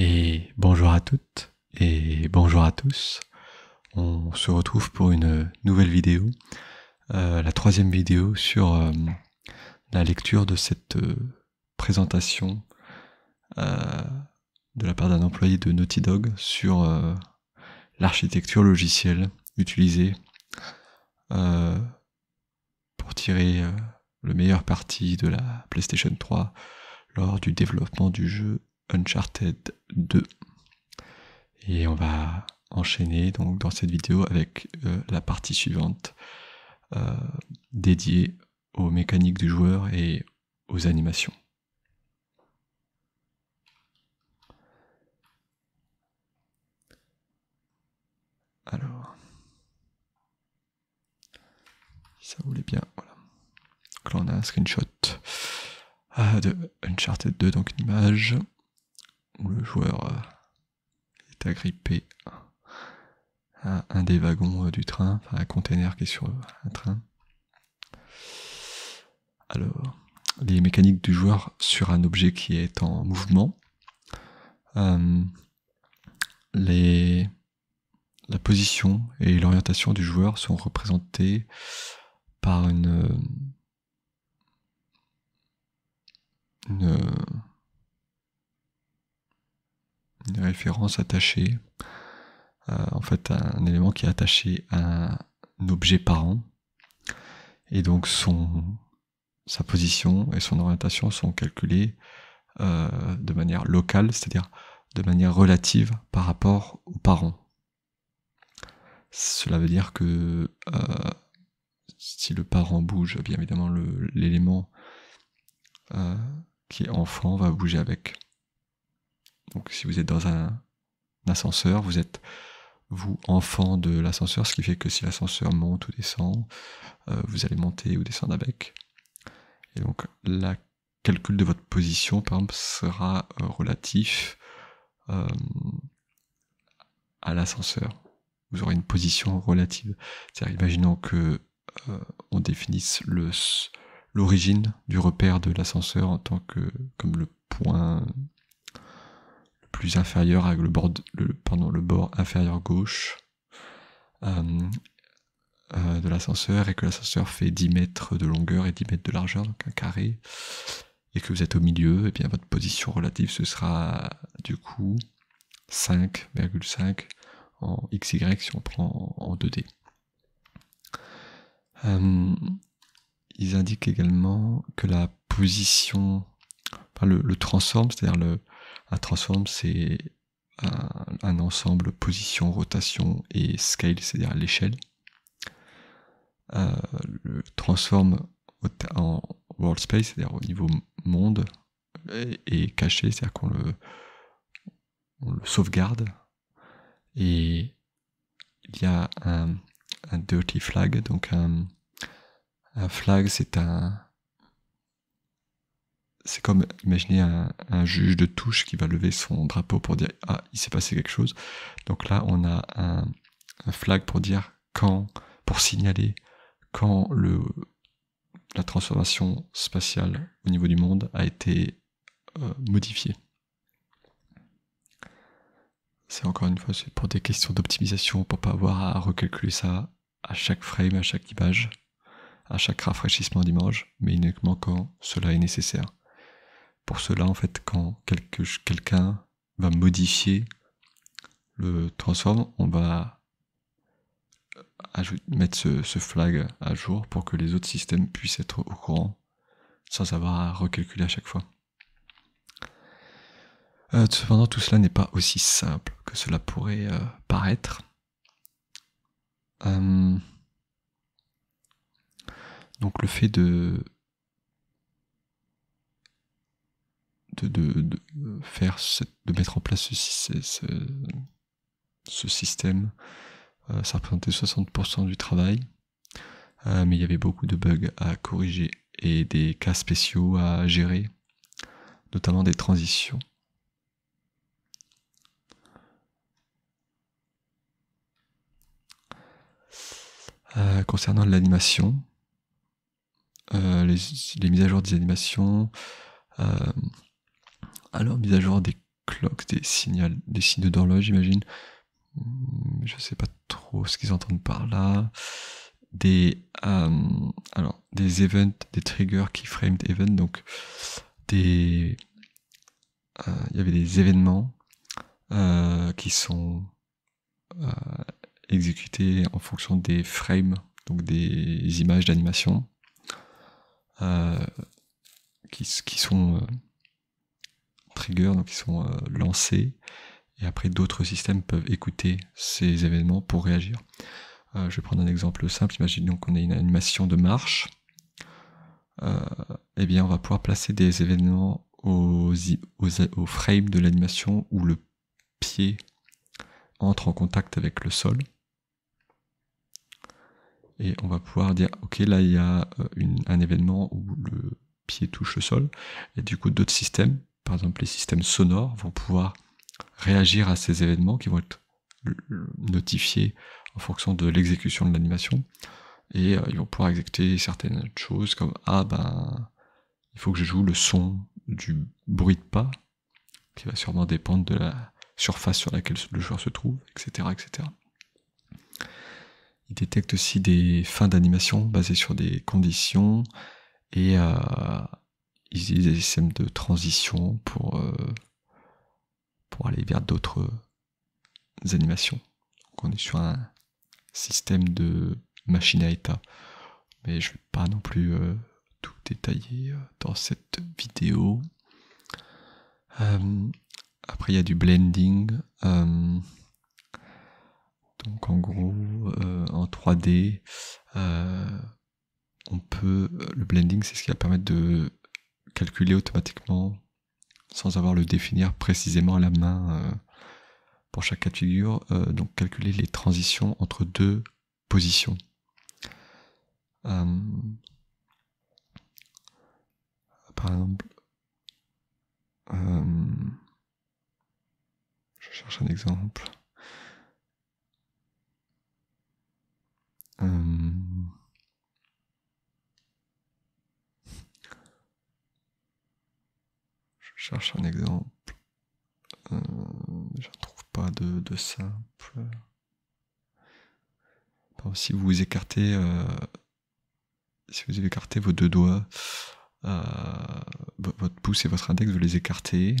Et bonjour à toutes et bonjour à tous. On se retrouve pour une nouvelle vidéo, euh, la troisième vidéo sur euh, la lecture de cette euh, présentation de la part d'un employé de Naughty Dog sur l'architecture logicielle utilisée pour tirer le meilleur parti de la PlayStation 3 lors du développement du jeu Uncharted 2. Et on va enchaîner donc dans cette vidéo avec euh, la partie suivante euh, dédiée aux mécaniques du joueur et aux animations. Alors, si ça voulait bien, voilà. Donc là on a un screenshot euh, de Uncharted 2, donc une image où le joueur euh, est agrippé à un des wagons euh, du train, enfin un container qui est sur un train. Alors, les mécaniques du joueur sur un objet qui est en mouvement. Euh, la position et l'orientation du joueur sont représentées par une une référence attachée, euh, en fait un élément qui est attaché à un objet parent, et donc son, sa position et son orientation sont calculées euh, de manière locale, c'est-à-dire de manière relative par rapport aux parents. Cela veut dire que euh, si le parent bouge, bien évidemment l'élément qui est enfant va bouger avec. Donc si vous êtes dans un ascenseur, vous êtes vous enfant de l'ascenseur, ce qui fait que si l'ascenseur monte ou descend, euh, vous allez monter ou descendre avec. Et donc la calcul de votre position, par exemple, sera euh, relatif euh, à l'ascenseur. Vous aurez une position relative. C'est-à-dire, imaginons que on définisse l'origine du repère de l'ascenseur en tant que comme le point plus inférieur avec le bord, le, pardon, le bord inférieur gauche euh, euh, de l'ascenseur et que l'ascenseur fait 10 mètres de longueur et 10 mètres de largeur, donc un carré, et que vous êtes au milieu, et bien votre position relative ce sera du coup 5,5 en XY si on prend en 2D. Euh, ils indiquent également que la position, enfin le, transforme c'est-à-dire le, un transform, c'est un, ensemble position, rotation et scale, c'est-à-dire l'échelle. Euh, le transform en world space, c'est-à-dire au niveau monde, est, caché, c'est-à-dire qu'on le, le sauvegarde. Et il y a un, dirty flag, donc un flag, c'est un, c'est comme imaginer un, juge de touche qui va lever son drapeau pour dire ah il s'est passé quelque chose. Donc là on a un, flag pour dire quand, pour signaler quand le, la transformation spatiale au niveau du monde a été euh, modifiée. C'est encore une fois c'est pour des questions d'optimisation pour pas avoir à recalculer ça à chaque frame, à chaque image, à chaque rafraîchissement d'image, mais uniquement quand cela est nécessaire pour cela, en fait, quand quelqu'un va modifier le transform, on va mettre ce, flag à jour pour que les autres systèmes puissent être au courant sans avoir à recalculer à chaque fois. Euh, cependant, tout cela n'est pas aussi simple que cela pourrait euh, paraître. Euh, donc le fait de, de, faire de mettre en place ce, système. Euh, ça représentait 60% du travail, euh, mais il y avait beaucoup de bugs à corriger et des cas spéciaux à gérer, notamment des transitions. Euh, concernant l'animation, les, les, mises à jour des animations, alors, mise à jour des clocks, des, signaux, des signaux d'horloge, j'imagine. Hmm, je sais pas trop ce qu'ils entendent par là. Des, euh, alors, des events, des triggers keyframed event, donc des. Euh, il y avait des événements euh, qui sont exécutés en fonction des frames, donc des images d'animation, qui, sont triggers donc qui sont euh, lancés, et après d'autres systèmes peuvent écouter ces événements pour réagir. Euh, je vais prendre un exemple simple, imaginons qu'on ait une animation de marche, et euh, eh bien on va pouvoir placer des événements aux, aux, au frame de l'animation où le pied entre en contact avec le sol. Et on va pouvoir dire, ok, là il y a un événement où le pied touche le sol, et du coup d'autres systèmes par exemple les systèmes sonores vont pouvoir réagir à ces événements qui vont être notifiés en fonction de l'exécution de l'animation. Et euh, ils vont pouvoir exécuter certaines choses comme Ah ben il faut que je joue le son du bruit de pas, qui va sûrement dépendre de la surface sur laquelle le joueur se trouve, etc. etc. Il détecte aussi des fins d'animation basées sur des conditions et euh, ils utilisent des systèmes de transition pour, euh, pour aller vers d'autres animations. on est sur un système de machine à état. Mais je ne vais pas non plus euh, tout détailler euh, dans cette vidéo. après, il y a du blending. donc en gros, en 3D, on peut, le blending, c'est ce qui va permettre de calculer automatiquement sans avoir le définir précisément à la main euh, pour chaque cas de figure, euh, donc calculer les transitions entre deux positions. Euh, par exemple, je cherche un exemple. cherche un exemple. Euh, je ne trouve pas de, simple. si vous vous écartez, euh, si vous écartez vos deux doigts, euh, votre pouce et votre index, vous les écartez,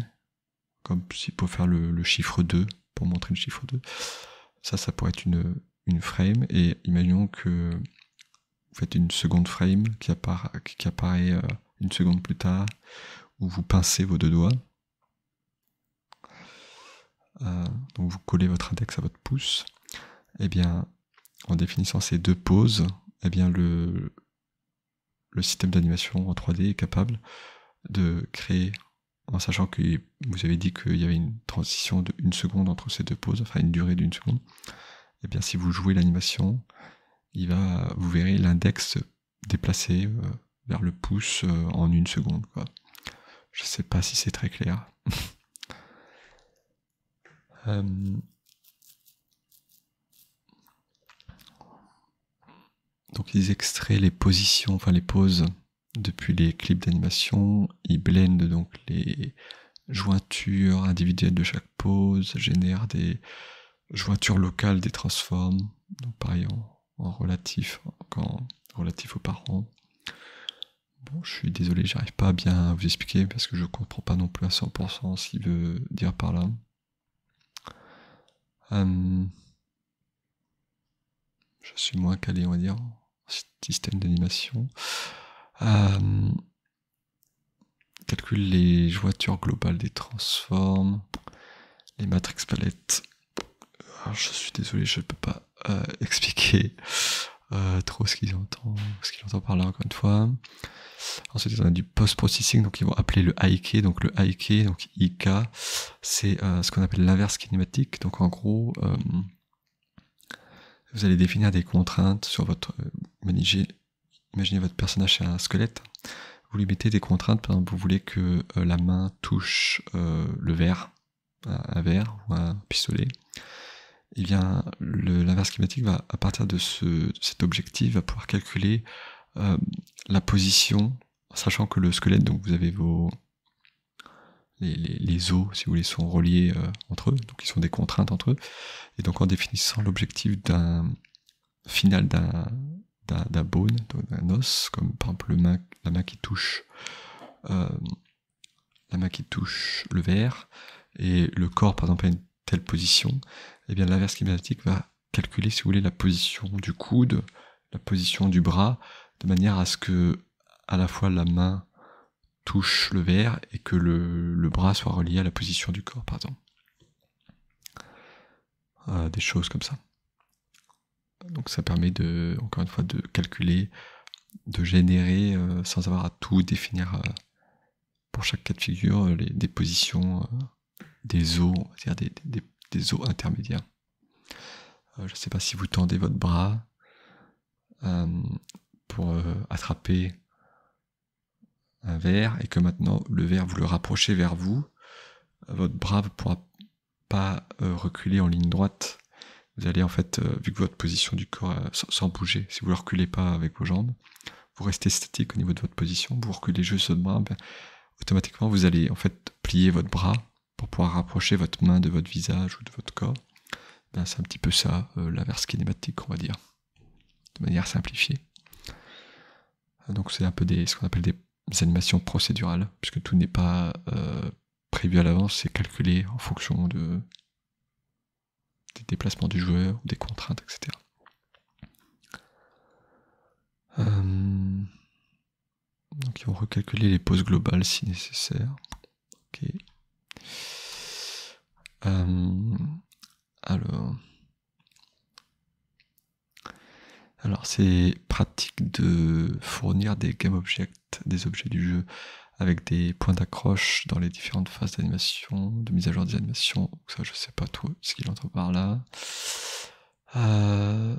comme si pour faire le, chiffre 2, pour montrer le chiffre 2. Ça, ça pourrait être une, une frame. Et imaginons que vous faites une seconde frame qui qui apparaît une seconde plus tard où vous pincez vos deux doigts. Euh, donc vous collez votre index à votre pouce. Et eh bien, en définissant ces deux poses, et eh bien le, le système d'animation en 3D est capable de créer, en sachant que vous avez dit qu'il y avait une transition d'une seconde entre ces deux poses, enfin une durée d'une seconde, et eh bien si vous jouez l'animation, il va, vous verrez l'index déplacer euh, vers le pouce euh, en une seconde. Je ne sais pas si c'est très clair. Euh, donc ils extraient les positions, enfin les poses depuis les clips d'animation. Ils blendent donc les jointures individuelles de chaque pose, génèrent des jointures locales, des transformes. Donc pareil en, relatif, en relatif aux parents je suis désolé, j'arrive pas à bien vous expliquer parce que je comprends pas non plus à 100% ce qu'il veut dire par là. Euh, je suis moins calé, on va dire, système d'animation. Euh, calcule les voitures globales des transformes, les matrix palettes. Ah, je suis désolé, je ne peux pas euh, expliquer. Euh, trop ce qu'ils entendent, ce qu'ils entend par là encore une fois. Ensuite on a du post-processing, donc ils vont appeler le IK, donc le IK, donc IK, c'est euh, ce qu'on appelle l'inverse kinématique, donc en gros euh, vous allez définir des contraintes sur votre imaginez votre personnage à un squelette, vous lui mettez des contraintes, par exemple vous voulez que la main touche le verre, un verre ou un pistolet eh bien, l'inverse climatique va, à partir de, ce, cet objectif, va pouvoir calculer euh, la position, sachant que le squelette, donc vous avez vos. Les, les, os, si vous voulez, sont reliés euh, entre eux, donc ils sont des contraintes entre eux. Et donc en définissant l'objectif d'un final d'un bone, d'un os, comme par exemple la main qui touche euh, la main qui touche le verre, et le corps, par exemple, a une telle position, et eh bien l'inverse climatique va calculer, si vous voulez, la position du coude, la position du bras, de manière à ce que à la fois la main touche le verre et que le, bras soit relié à la position du corps, par exemple. Euh, des choses comme ça. Donc ça permet de, encore une fois, de calculer, de générer, euh, sans avoir à tout définir euh, pour chaque cas de figure, les, des positions des os, c'est-à-dire des, des, eaux intermédiaires. Euh, je ne sais pas si vous tendez votre bras euh, pour euh, attraper un verre et que maintenant le verre vous le rapprochez vers vous, votre bras ne pourra pas reculer en ligne droite. Vous allez en fait, vu que votre position du corps sans, bouger, si vous ne reculez pas avec vos jambes, vous restez statique au niveau de votre position, vous reculez juste votre bras, ben, automatiquement vous allez en fait plier votre bras pour pouvoir rapprocher votre main de votre visage ou de votre corps. Ben, c'est un petit peu ça, euh, l'inverse kinématique, on va dire, de manière simplifiée. Donc c'est un peu ce qu'on appelle des animations procédurales, puisque tout n'est pas euh, prévu à l'avance, c'est calculé en fonction de, des déplacements du joueur ou des contraintes, etc. Euh, donc ils vont recalculer les pauses globales si nécessaire. Euh, alors, alors c'est pratique de fournir des game des objets du jeu, avec des points d'accroche dans les différentes phases d'animation, de mise à jour des animations. Ça, je sais pas trop ce qu'il entend par là. Euh,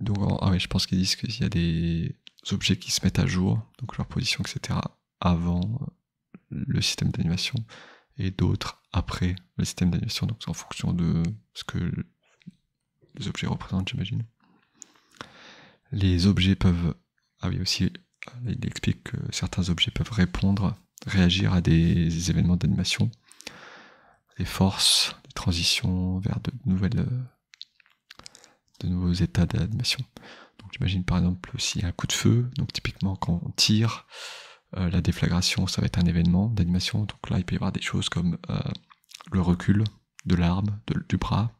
donc, ah oui, je pense qu'ils disent qu'il y a des objets qui se mettent à jour, donc leur position, etc., avant le système d'animation et d'autres après le système d'animation, donc c'est en fonction de ce que les objets représentent, j'imagine. Les objets peuvent. Ah oui, aussi, il explique que certains objets peuvent répondre, réagir à des événements d'animation, des forces, des transitions vers de nouvelles. de nouveaux états d'animation. Donc j'imagine par exemple s'il un coup de feu, donc typiquement quand on tire, euh, la déflagration, ça va être un événement d'animation. Donc là, il peut y avoir des choses comme euh, le recul de l'arme, du bras.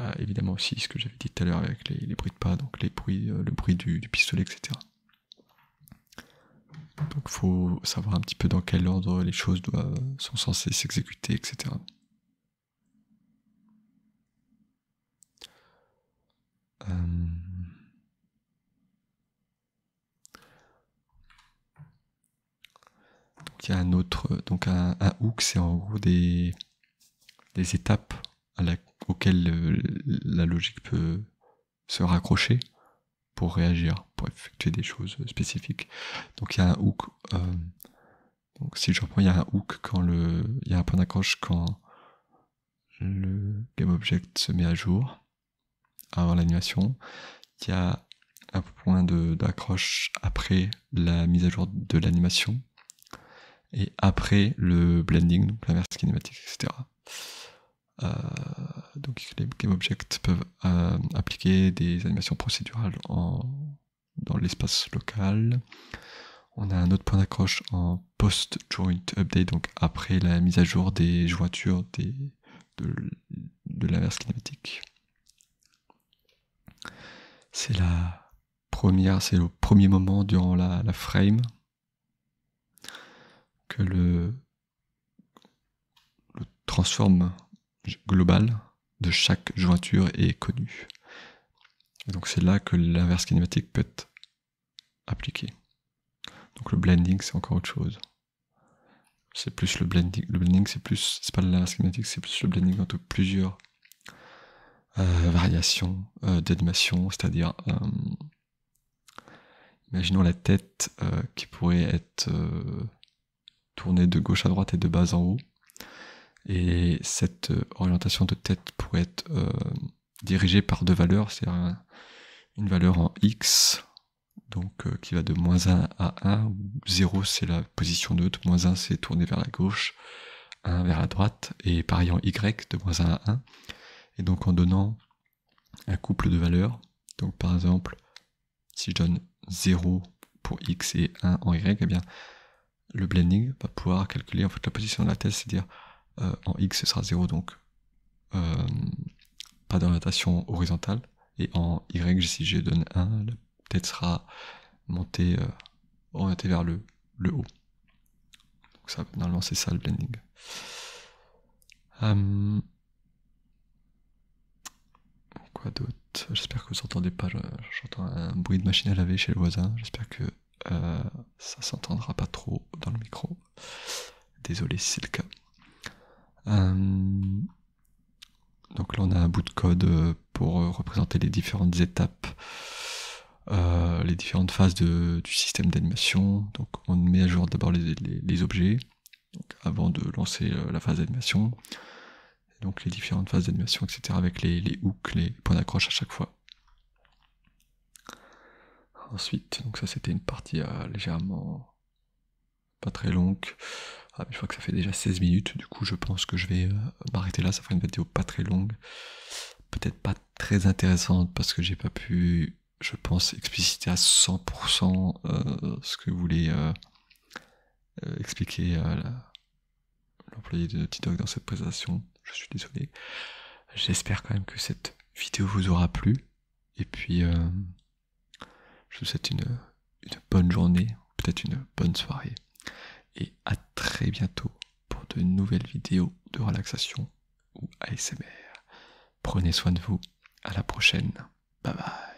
Euh, évidemment aussi ce que j'avais dit tout à l'heure avec les, bruits de pas, donc les bruits, le bruit du, pistolet, etc. Donc il faut savoir un petit peu dans quel ordre les choses sont censées s'exécuter, etc. un autre. Donc un, hook, c'est en gros des, étapes auxquelles euh, la logique peut se raccrocher pour réagir, pour effectuer des choses spécifiques. Donc il y a un hook. Euh, donc si je reprends, il y a un hook quand le, il y a un point d'accroche quand le GameObject se met à jour avant l'animation. Il y a un point d'accroche après la mise à jour de l'animation et après le blending, l'inverse kinématique, etc. Euh, donc les GameObjects peuvent euh, appliquer des animations procédurales dans l'espace local. On a un autre point d'accroche en post-joint update, donc après la mise à jour des jointures de, l'inverse kinématique. C'est la première, c'est le premier moment durant la frame que le, transforme global de chaque jointure est connu. donc c'est là que l'inverse kinématique peut être appliqué. Donc le blending c'est encore autre chose. C'est plus le blending, le blending c'est plus, c'est pas l'inverse kinématique, c'est plus le blending entre plusieurs euh, variations euh, d'animation, c'est-à-dire euh, imaginons la tête qui pourrait être tourner de gauche à droite et de bas en haut. Et cette euh, orientation de tête pourrait être euh, dirigée par deux valeurs, c'est-à-dire une valeur en x, donc euh, qui va de moins 1 à 1, 0 c'est la position neutre, moins 1 c'est tourner vers la gauche, 1 vers la droite, et pareil en y, de moins 1 à 1. Et donc en donnant un couple de valeurs, donc par exemple, si je donne 0 pour x et 1 en y, eh bien le blending va pouvoir calculer en fait la position de la tête, c'est-à-dire euh, en x ce sera 0 donc euh, pas d'orientation horizontale et en y si je donne 1 la tête sera montée euh, orientée vers le, le haut. Donc ça normalement c'est ça le blending. quoi d'autre J'espère que vous entendez pas, j'entends un bruit de machine à laver chez le voisin, j'espère que euh, ça s'entendra pas trop dans le micro. Désolé c'est le cas. Euh, donc là on a un bout de code euh, pour représenter les différentes étapes, les différentes phases du système d'animation. Donc on met à jour d'abord les, objets avant de lancer la phase d'animation. Donc les différentes phases d'animation, etc. avec les hooks, les points d'accroche à chaque fois ensuite, donc ça c'était une partie euh, légèrement pas très longue. Ah, mais je crois que ça fait déjà 16 minutes, du coup je pense que je vais euh, m'arrêter là, ça fera une vidéo pas très longue, peut-être pas très intéressante parce que j'ai pas pu, je pense, expliciter à 100% euh, ce que voulait expliquer l'employé de TikTok dans cette présentation. Je suis désolé. J'espère quand même que cette vidéo vous aura plu. Et puis... Je vous souhaite une, bonne journée, peut-être une bonne soirée. Et à très bientôt pour de nouvelles vidéos de relaxation ou ASMR. Prenez soin de vous. À la prochaine. Bye bye.